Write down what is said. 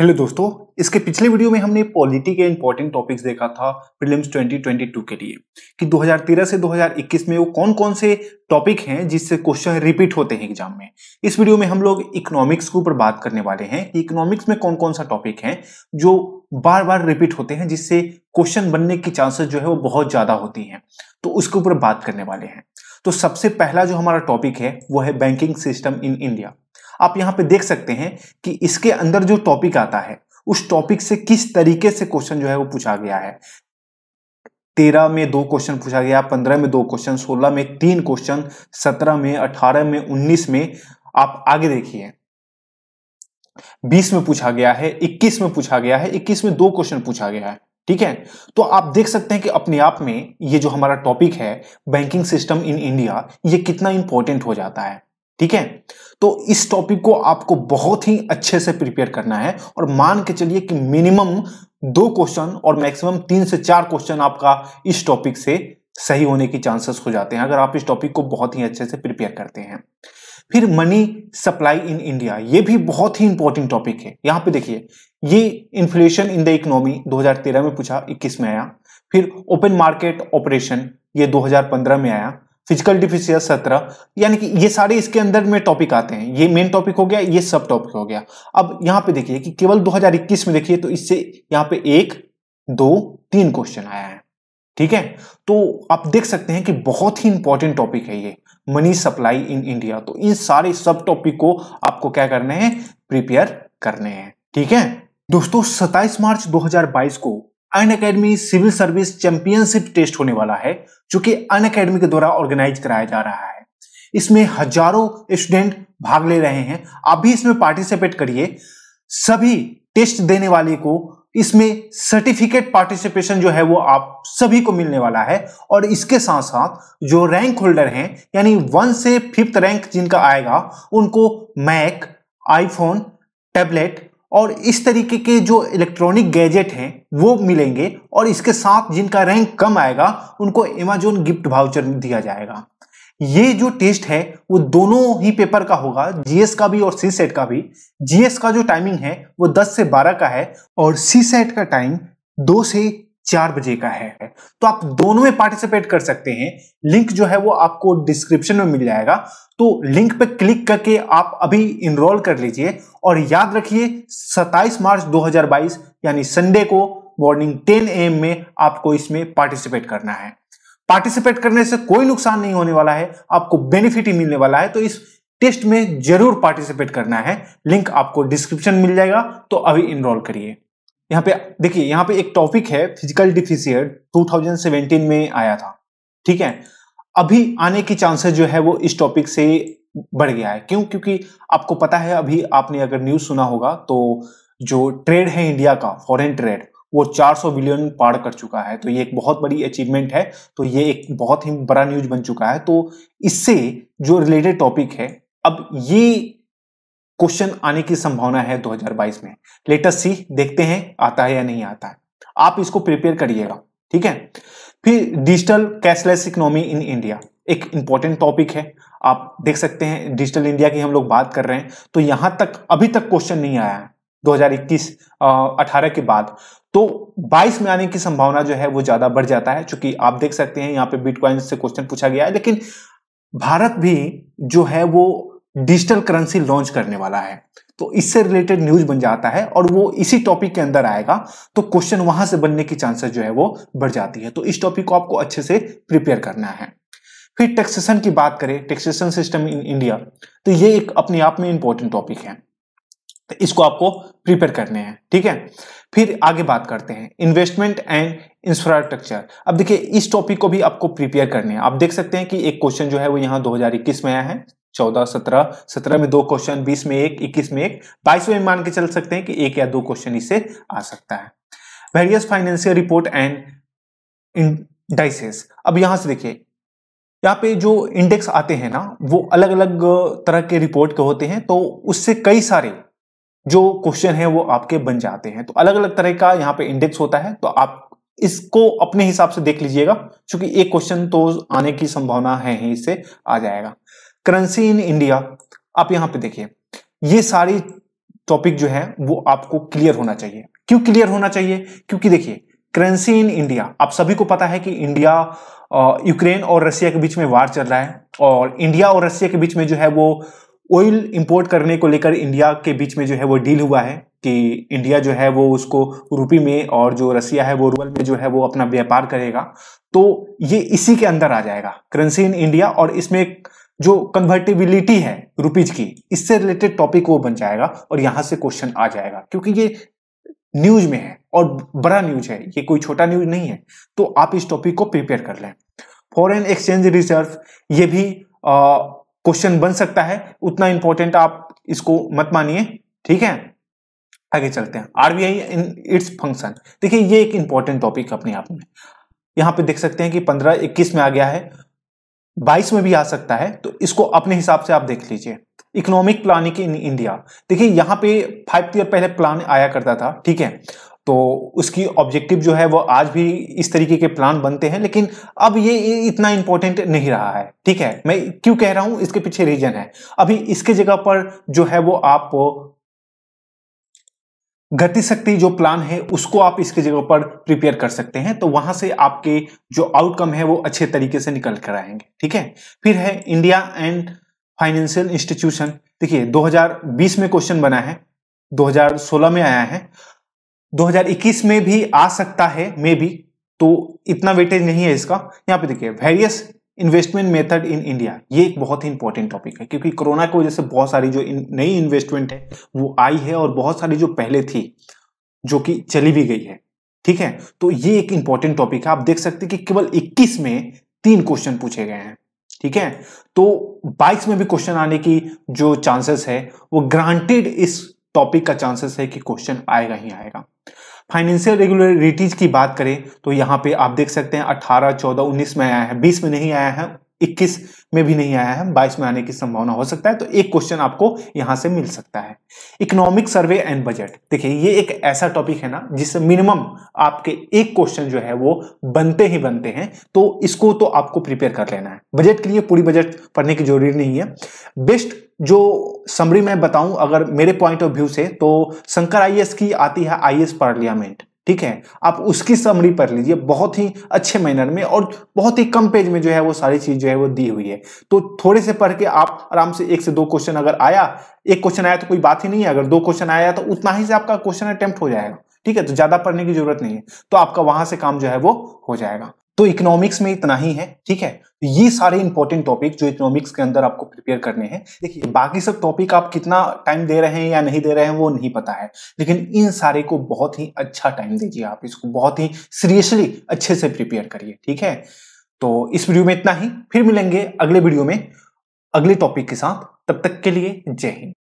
hello दोस्तों इसके पिछले वीडियो में हमने पॉलिटी के इंपॉर्टेंट टॉपिक्स देखा था प्रीलिम्स 2022 के लिए कि 2013 से 2021 में वो कौन कौन से टॉपिक हैं जिससे क्वेश्चन रिपीट होते हैं एग्जाम में इस वीडियो में हम लोग इकोनॉमिक्स के ऊपर बात करने वाले हैं कि इकोनॉमिक्स में कौन कौन सा टॉपिक है जो बार बार रिपीट होते हैं जिससे क्वेश्चन बनने की चांसेस जो है वो बहुत ज़्यादा होती हैं तो उसके ऊपर बात करने वाले हैं तो सबसे पहला जो हमारा टॉपिक है वो है बैंकिंग सिस्टम इन इंडिया आप यहां पे देख सकते हैं कि इसके अंदर जो टॉपिक आता है उस टॉपिक से किस तरीके से क्वेश्चन जो है वो पूछा गया है तेरह में दो क्वेश्चन पूछा गया पंद्रह में दो क्वेश्चन सोलह में तीन क्वेश्चन सत्रह में अठारह में उन्नीस में आप आगे देखिए बीस में पूछा गया है इक्कीस में पूछा गया है इक्कीस में दो क्वेश्चन पूछा गया है ठीक है तो आप देख सकते हैं कि अपने आप में ये जो हमारा टॉपिक है बैंकिंग सिस्टम इन इंडिया ये कितना इंपॉर्टेंट हो जाता है ठीक है तो इस टॉपिक को आपको बहुत ही अच्छे से प्रिपेयर करना है और मान के चलिए कि मिनिमम दो क्वेश्चन और मैक्सिमम तीन से चार क्वेश्चन आपका इस टॉपिक से सही होने की चांसेस हो जाते हैं अगर आप इस टॉपिक को बहुत ही अच्छे से प्रिपेयर करते हैं फिर मनी सप्लाई इन इंडिया ये भी बहुत ही इंपॉर्टेंट टॉपिक है यहां पे देखिए ये इन्फ्लेशन इन द इकोनॉमी 2013 में पूछा 21 में आया फिर ओपन मार्केट ऑपरेशन ये 2015 में आया फिजिकल डिफिशियस सत्रह यानी कि ये सारे इसके अंदर में टॉपिक आते हैं ये मेन टॉपिक हो गया ये सब टॉपिक हो गया अब यहाँ पे देखिए कि केवल 2021 में देखिए तो इससे यहाँ पे एक दो तीन क्वेश्चन आया है ठीक है तो आप देख सकते हैं कि बहुत ही इंपॉर्टेंट टॉपिक है ये मनी सप्लाई इन इंडिया तो इन सारे सब टॉपिक को आपको क्या करने हैं प्रिपेयर करने हैं ठीक है दोस्तों 27 मार्च 2022 को Unacademy civil service championship test होने वाला है जो कि अन अकेडमी के द्वारा ऑर्गेनाइज कराया जा रहा है इसमें हजारों स्टूडेंट भाग ले रहे हैं आप भी इसमें पार्टिसिपेट करिए सभी टेस्ट देने वाले को इसमें सर्टिफिकेट पार्टिसिपेशन जो है वो आप सभी को मिलने वाला है और इसके साथ साथ जो रैंक होल्डर हैं यानी वन से फिफ्थ रैंक जिनका आएगा उनको मैक आईफोन टैबलेट और इस तरीके के जो इलेक्ट्रॉनिक गैजेट हैं वो मिलेंगे और इसके साथ जिनका रैंक कम आएगा उनको एमेजोन गिफ्ट भाउचर दिया जाएगा ये जो टेस्ट है वो दोनों ही पेपर का होगा जीएस का भी और सी सेट का भी जीएस का जो टाइमिंग है वो 10 से 12 का है और सी सेट का टाइम 2 से चार बजे का है तो आप दोनों में पार्टिसिपेट कर सकते हैं लिंक जो है वो आपको डिस्क्रिप्शन में मिल जाएगा तो लिंक पे क्लिक करके आप अभी इनरोल कर लीजिए और याद रखिए 27 मार्च 2022 यानी संडे को मॉर्निंग 10 एम में आपको इसमें पार्टिसिपेट करना है पार्टिसिपेट करने से कोई नुकसान नहीं होने वाला है आपको बेनिफिट ही मिलने वाला है तो इस टेस्ट में जरूर पार्टिसिपेट करना है लिंक आपको डिस्क्रिप्शन मिल जाएगा तो अभी इनरोल करिए यहाँ पे देखिए यहाँ पे एक टॉपिक है फिजिकल डिफिशियट 2017 में आया था ठीक है अभी आने की चांसेस जो है वो इस टॉपिक से बढ़ गया है क्यों क्योंकि आपको पता है अभी आपने अगर न्यूज सुना होगा तो जो ट्रेड है इंडिया का फॉरेन ट्रेड वो 400 बिलियन पार कर चुका है तो ये एक बहुत बड़ी अचीवमेंट है तो ये एक बहुत ही बड़ा न्यूज बन चुका है तो इससे जो रिलेटेड टॉपिक है अब ये क्वेश्चन आने की संभावना है 2022 में लेटेस्ट सी देखते हैं आता है या नहीं आता है आप इसको प्रिपेयर करिएगा ठीक है फिर digital cashless economy in India एक इंपॉर्टेंट टॉपिक है आप देख सकते हैं डिजिटल इंडिया की हम लोग बात कर रहे हैं तो यहां तक अभी तक क्वेश्चन नहीं आया है 2021 18 के बाद तो 22 में आने की संभावना जो है वो ज्यादा बढ़ जाता है चूंकि आप देख सकते हैं यहाँ पे बिटकॉइन से क्वेश्चन पूछा गया है लेकिन भारत भी जो है वो डिजिटल करेंसी लॉन्च करने वाला है तो इससे रिलेटेड न्यूज बन जाता है और वो इसी टॉपिक के अंदर आएगा तो क्वेश्चन वहां से बनने की चांसेस जो है वो बढ़ जाती है तो इस टॉपिक को आपको अच्छे से प्रिपेयर करना है फिर टैक्सेशन की बात करें टैक्सेशन सिस्टम इन इंडिया तो ये एक अपने आप में इंपॉर्टेंट टॉपिक है तो इसको आपको प्रिपेयर करने हैं ठीक है फिर आगे बात करते हैं इन्वेस्टमेंट एंड इंफ्रास्ट्रक्चर अब देखिए इस टॉपिक को भी आपको प्रिपेयर करने हैं आप देख सकते हैं कि एक क्वेश्चन जो है वो यहाँ 2021 में आया है चौदह सत्रह सत्रह में दो क्वेश्चन बीस में एक इक्कीस में एक बाईसवें में मान के चल सकते हैं कि एक या दो क्वेश्चन इसे आ सकता है वेरियस फाइनेंशियल रिपोर्ट एंड डाइसेस अब यहां से देखिए यहाँ पे जो इंडेक्स आते हैं ना वो अलग अलग तरह के रिपोर्ट के होते हैं तो उससे कई सारे जो क्वेश्चन है वो आपके बन जाते हैं तो अलग अलग तरह का यहाँ पे इंडेक्स होता है तो आप इसको अपने हिसाब से देख लीजिएगा क्योंकि एक क्वेश्चन तो आने की संभावना है ही इससे आ जाएगा करेंसी इन इंडिया आप यहां पे देखिए ये सारी टॉपिक जो है वो आपको क्लियर होना चाहिए क्यों क्लियर होना चाहिए क्योंकि देखिए करेंसी इन इंडिया आप सभी को पता है कि इंडिया यूक्रेन और रशिया के बीच में वार चल रहा है और इंडिया और रशिया के बीच में जो है वो ऑयल इंपोर्ट करने को लेकर इंडिया के बीच में जो है वो डील हुआ है कि इंडिया जो है वो उसको रूपी में और जो रसिया है वो रूबल में जो है वो अपना व्यापार करेगा तो ये इसी के अंदर आ जाएगा करेंसी इन इंडिया और इसमें जो कन्वर्टेबिलिटी है रुपीज की इससे रिलेटेड टॉपिक वो बन जाएगा और यहां से क्वेश्चन आ जाएगा क्योंकि ये न्यूज में है और बड़ा न्यूज है ये कोई छोटा न्यूज नहीं है तो आप इस टॉपिक को प्रिपेयर कर लें फॉरेन एक्सचेंज रिजर्व ये भी क्वेश्चन बन सकता है उतना इंपॉर्टेंट आप इसको मत मानिए ठीक है आगे चलते हैं आरबीआई इन इट्स फंक्शन देखिए ये एक इंपॉर्टेंट टॉपिक अपने आप में यहां पे देख सकते हैं कि पंद्रह इक्कीस में आ गया है बाईस में भी आ सकता है तो इसको अपने हिसाब से आप देख लीजिए इकोनॉमिक प्लानिंग इन इंडिया देखिए यहाँ पे फाइव ईयर पहले प्लान आया करता था ठीक है तो उसकी ऑब्जेक्टिव जो है वो आज भी इस तरीके के प्लान बनते हैं लेकिन अब ये इतना इंपॉर्टेंट नहीं रहा है ठीक है मैं क्यों कह रहा हूं इसके पीछे रीजन है अभी इसके जगह पर जो है वो आप गति शक्ति जो प्लान है उसको आप इसकी जगह पर प्रिपेयर कर सकते हैं तो वहां से आपके जो आउटकम है वो अच्छे तरीके से निकल कर आएंगे ठीक है फिर है इंडिया एंड फाइनेंशियल इंस्टीट्यूशन देखिए 2020 में क्वेश्चन बना है 2016 में आया है 2021 में भी आ सकता है मे भी तो इतना वेटेज नहीं है इसका यहाँ पे देखिए various investment method in India ये एक बहुत ही इंपॉर्टेंट टॉपिक है क्योंकि कोरोना की वजह से बहुत सारी जो नई इन्वेस्टमेंट है वो आई है और बहुत सारी जो पहले थी जो कि चली भी गई है ठीक है तो ये एक इंपॉर्टेंट टॉपिक है आप देख सकते हैं कि केवल 21 में तीन क्वेश्चन पूछे गए हैं ठीक है तो 22 में भी क्वेश्चन आने की जो चांसेस है वो ग्रांटेड इस टॉपिक का चांसेस है कि क्वेश्चन आएगा ही आएगा फाइनेंशियल रेगुलरिटीज की बात करें तो यहाँ पे आप देख सकते हैं 18, 14, 19 में आया है 20 में नहीं आया है 21 में भी नहीं आया है 22 में आने की संभावना हो सकता है तो एक क्वेश्चन आपको यहां से मिल सकता है इकोनॉमिक सर्वे एंड बजट देखिए ये एक ऐसा टॉपिक है ना जिससे मिनिमम आपके एक क्वेश्चन जो है वो बनते ही बनते हैं तो इसको तो आपको प्रिपेयर कर लेना है बजट के लिए पूरी बजट पढ़ने की जरूरी नहीं है बेस्ट जो समरी मैं बताऊं अगर मेरे पॉइंट ऑफ व्यू से तो शंकर आई की आती है आई पार्लियामेंट ठीक है आप उसकी समरी पढ़ लीजिए बहुत ही अच्छे मैनर में और बहुत ही कम पेज में जो है वो सारी चीज जो है वो दी हुई है तो थोड़े से पढ़ के आप आराम से एक से दो क्वेश्चन अगर आया एक क्वेश्चन आया तो कोई बात ही नहीं है अगर दो क्वेश्चन आया तो उतना ही से आपका क्वेश्चन अटेम्प्ट हो जाएगा ठीक है तो ज्यादा पढ़ने की जरूरत नहीं है तो आपका वहां से काम जो है वो हो जाएगा तो इकोनॉमिक्स में इतना ही है ठीक है तो ये सारे इंपॉर्टेंट टॉपिक जो इकोनॉमिक्स के अंदर आपको प्रिपेयर करने हैं देखिए बाकी सब टॉपिक आप कितना टाइम दे रहे हैं या नहीं दे रहे हैं वो नहीं पता है लेकिन इन सारे को बहुत ही अच्छा टाइम दीजिए आप इसको बहुत ही सीरियसली अच्छे से प्रिपेयर करिए ठीक है तो इस वीडियो में इतना ही फिर मिलेंगे अगले वीडियो में अगले टॉपिक के साथ तब तक के लिए जय हिंद